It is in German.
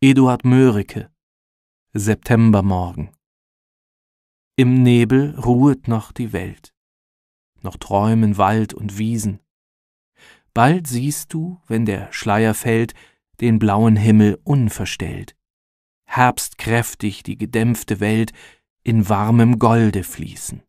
Eduard Mörike Septembermorgen Im Nebel ruhet noch die Welt, noch träumen Wald und Wiesen. Bald siehst du, wenn der Schleier fällt, den blauen Himmel unverstellt, herbstkräftig die gedämpfte Welt in warmem Golde fließen.